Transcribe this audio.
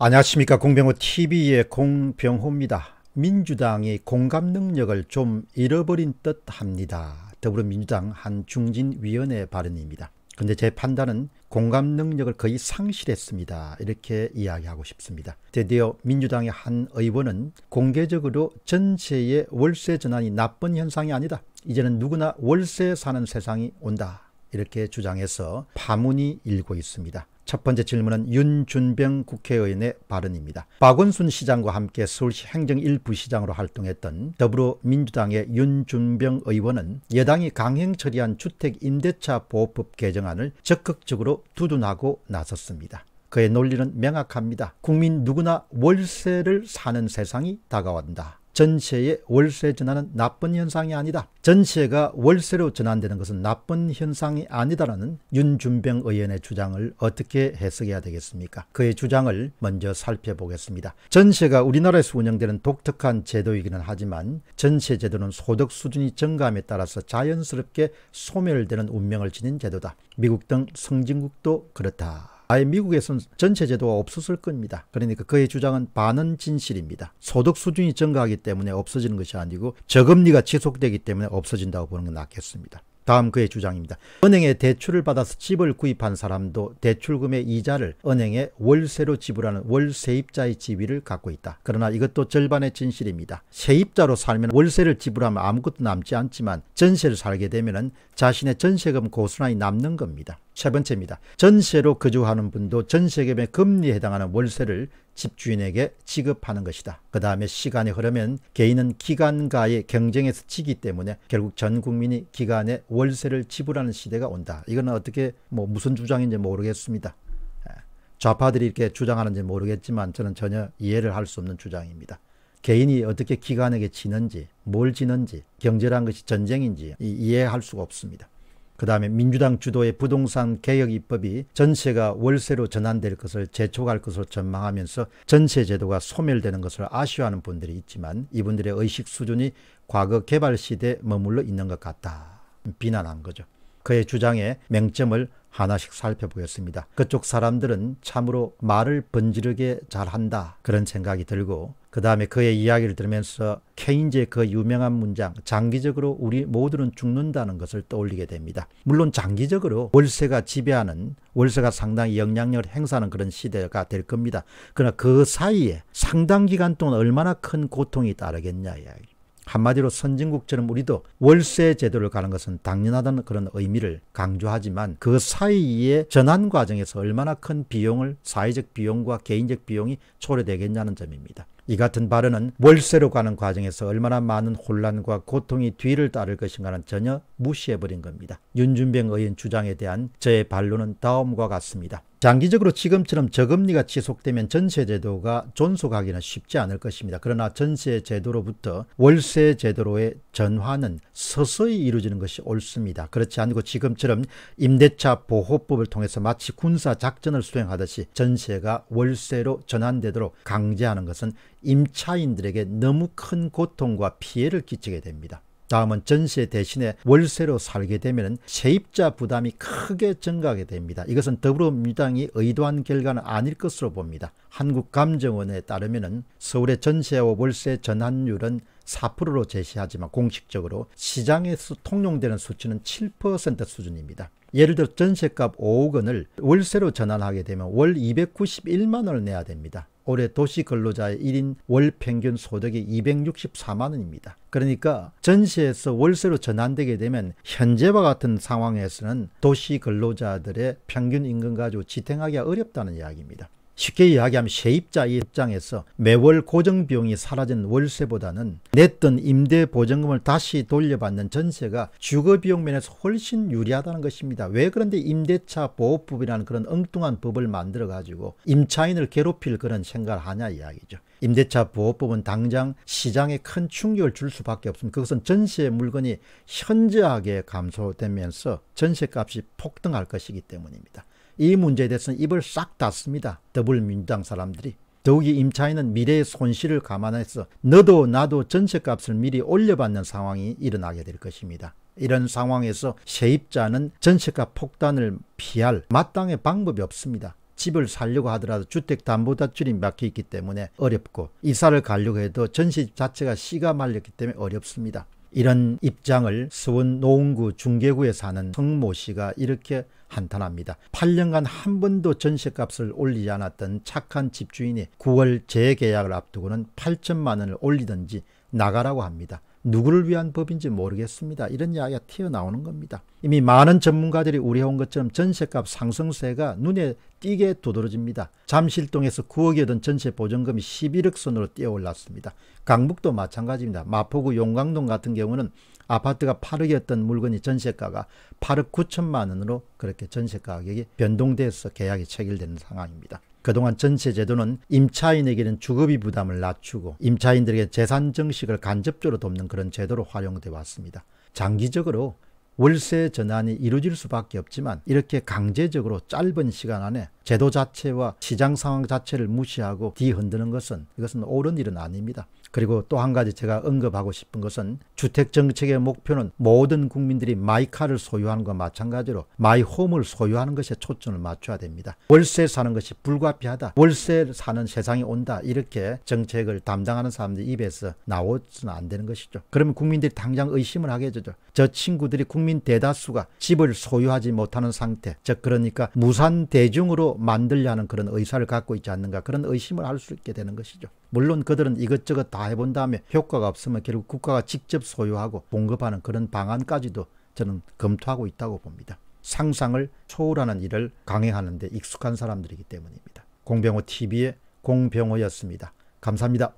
안녕하십니까 공병호TV의 공병호입니다. 민주당이 공감 능력을 좀 잃어버린 듯 합니다. 더불어민주당 한 중진위원회 발언입니다. 근데 제 판단은 공감 능력을 거의 상실했습니다. 이렇게 이야기하고 싶습니다. 드디어 민주당의 한 의원은 공개적으로 전체의 월세 전환이 나쁜 현상이 아니다. 이제는 누구나 월세 사는 세상이 온다. 이렇게 주장해서 파문이 일고 있습니다. 첫 번째 질문은 윤준병 국회의원의 발언입니다. 박원순 시장과 함께 서울시 행정 1부시장으로 활동했던 더불어민주당의 윤준병 의원은 여당이 강행 처리한 주택임대차보호법 개정안을 적극적으로 두둔하고 나섰습니다. 그의 논리는 명확합니다. 국민 누구나 월세를 사는 세상이 다가온다. 전세에 월세 전환은 나쁜 현상이 아니다. 전세가 월세로 전환되는 것은 나쁜 현상이 아니다라는 윤준병 의원의 주장을 어떻게 해석해야 되겠습니까? 그의 주장을 먼저 살펴보겠습니다. 전세가 우리나라에서 운영되는 독특한 제도이기는 하지만 전세 제도는 소득 수준이 증감에 따라서 자연스럽게 소멸되는 운명을 지닌 제도다. 미국 등 선진국도 그렇다. 아예 미국에선 전체 제도가 없었을 겁니다. 그러니까 그의 주장은 반은 진실입니다. 소득 수준이 증가하기 때문에 없어지는 것이 아니고 저금리가 지속되기 때문에 없어진다고 보는 게 낫겠습니다. 다음 그의 주장입니다. 은행에 대출을 받아서 집을 구입한 사람도 대출금의 이자를 은행에 월세로 지불하는 월세입자의 지위를 갖고 있다. 그러나 이것도 절반의 진실입니다. 세입자로 살면 월세를 지불하면 아무것도 남지 않지만 전세를 살게 되면 자신의 전세금 고스란히 남는 겁니다. 세 번째입니다. 전세로 거주하는 분도 전세금의 금리에 해당하는 월세를 집주인에게 지급하는 것이다. 그 다음에 시간이 흐르면 개인은 기관과의 경쟁에서 지기 때문에 결국 전 국민이 기관에 월세를 지불하는 시대가 온다. 이건 어떻게 뭐 무슨 주장인지 모르겠습니다. 예. 좌파들이 이렇게 주장하는지 모르겠지만 저는 전혀 이해를 할 수 없는 주장입니다. 개인이 어떻게 기관에게 지는지 뭘 지는지 경제란 것이 전쟁인지 이해할 수가 없습니다. 그 다음에 민주당 주도의 부동산 개혁 입법이 전세가 월세로 전환될 것을 재촉할 것으로 전망하면서 전세 제도가 소멸되는 것을 아쉬워하는 분들이 있지만 이분들의 의식 수준이 과거 개발 시대에 머물러 있는 것 같다. 비난한 거죠. 그의 주장의 맹점을 하나씩 살펴보겠습니다. 그쪽 사람들은 참으로 말을 번지르게 잘한다 그런 생각이 들고 그 다음에 그의 이야기를 들으면서 케인즈의 그 유명한 문장 장기적으로 우리 모두는 죽는다는 것을 떠올리게 됩니다. 물론 장기적으로 월세가 지배하는 월세가 상당히 영향력을 행사하는 그런 시대가 될 겁니다. 그러나 그 사이에 상당 기간 동안 얼마나 큰 고통이 따르겠냐 이야기. 한마디로 선진국처럼 우리도 월세 제도를 가는 것은 당연하다는 그런 의미를 강조하지만 그 사이에 전환 과정에서 얼마나 큰 비용을 사회적 비용과 개인적 비용이 초래되겠냐는 점입니다. 이 같은 발언은 월세로 가는 과정에서 얼마나 많은 혼란과 고통이 뒤를 따를 것인가는 전혀 무시해버린 겁니다. 윤준병 의원 주장에 대한 저의 반론은 다음과 같습니다. 장기적으로 지금처럼 저금리가 지속되면 전세제도가 존속하기는 쉽지 않을 것입니다. 그러나 전세제도로부터 월세제도로의 전환은 서서히 이루어지는 것이 옳습니다. 그렇지 않고 지금처럼 임대차 보호법을 통해서 마치 군사작전을 수행하듯이 전세가 월세로 전환되도록 강제하는 것은 임차인들에게 너무 큰 고통과 피해를 끼치게 됩니다. 다음은 전세 대신에 월세로 살게 되면 세입자 부담이 크게 증가하게 됩니다. 이것은 더불어민주당이 의도한 결과는 아닐 것으로 봅니다. 한국감정원에 따르면 서울의 전세와 월세 전환율은 4%로 제시하지만 공식적으로 시장에서 통용되는 수치는 7% 수준입니다. 예를 들어 전세값 5억 원을 월세로 전환하게 되면 월 291만 원을 내야 됩니다. 올해 도시 근로자의 1인 월 평균 소득이 264만 원입니다. 그러니까 전시에서 월세로 전환되게 되면 현재와 같은 상황에서는 도시 근로자들의 평균 임금 가지고 지탱하기가 어렵다는 이야기입니다. 쉽게 이야기하면 세입자 입장에서 매월 고정비용이 사라진 월세보다는 냈던 임대보증금을 다시 돌려받는 전세가 주거비용 면에서 훨씬 유리하다는 것입니다. 왜 그런데 임대차 보호법이라는 그런 엉뚱한 법을 만들어 가지고 임차인을 괴롭힐 그런 생각을 하냐 이야기죠. 임대차 보호법은 당장 시장에 큰 충격을 줄 수밖에 없습니다. 그것은 전세 물건이 현저하게 감소되면서 전세값이 폭등할 것이기 때문입니다. 이 문제에 대해서는 입을 싹 닫습니다. 더불민주당 사람들이. 더욱이 임차인은 미래의 손실을 감안해서 너도 나도 전셋값을 미리 올려받는 상황이 일어나게 될 것입니다. 이런 상황에서 세입자는 전세값 폭탄을 피할 마땅의 방법이 없습니다. 집을 살려고 하더라도 주택담보대출이 막혀있기 때문에 어렵고 이사를 가려고 해도 전세 자체가 씨가 말렸기 때문에 어렵습니다. 이런 입장을 수원 노원구 중계구에 사는 성모 씨가 이렇게 한탄합니다. 8년간 한 번도 전셋값을 올리지 않았던 착한 집주인이 9월 재계약을 앞두고는 8천만 원을 올리든지 나가라고 합니다. 누구를 위한 법인지 모르겠습니다. 이런 이야기가 튀어나오는 겁니다. 이미 많은 전문가들이 우려해온 것처럼 전셋값 상승세가 눈에 띄게 두드러집니다. 잠실동에서 9억이던 었 전세 보증금이 11억 선으로 뛰어올랐습니다. 강북도 마찬가지입니다. 마포구 용강동 같은 경우는 아파트가 8억이었던 물건이 전세가가 8억 9천만 원으로 그렇게 전세 가격이 변동돼서 계약이 체결되는 상황입니다. 그동안 전세 제도는 임차인에게는 주거비 부담을 낮추고 임차인들에게 재산 증식을 간접적으로 돕는 그런 제도로 활용돼 왔습니다. 장기적으로 월세 전환이 이루어질 수밖에 없지만 이렇게 강제적으로 짧은 시간 안에 제도 자체와 시장 상황 자체를 무시하고 뒤흔드는 것은 이것은 옳은 일은 아닙니다. 그리고 또 한 가지 제가 언급하고 싶은 것은 주택 정책의 목표는 모든 국민들이 마이카를 소유하는 것과 마찬가지로 마이홈을 소유하는 것에 초점을 맞춰야 됩니다. 월세 사는 것이 불가피하다. 월세 사는 세상이 온다. 이렇게 정책을 담당하는 사람들 입에서 나오지는 안 되는 것이죠. 그러면 국민들이 당장 의심을 하게 되죠. 저 친구들이 국민 대다수가 집을 소유하지 못하는 상태, 즉 그러니까 무산 대중으로 만들려는 그런 의사를 갖고 있지 않는가 그런 의심을 할 수 있게 되는 것이죠. 물론 그들은 이것저것 다 해본 다음에 효과가 없으면 결국 국가가 직접 소유하고 공급하는 그런 방안까지도 저는 검토하고 있다고 봅니다. 상상을 초월하는 일을 강행하는 데 익숙한 사람들이기 때문입니다. 공병호 TV의 공병호였습니다. 감사합니다.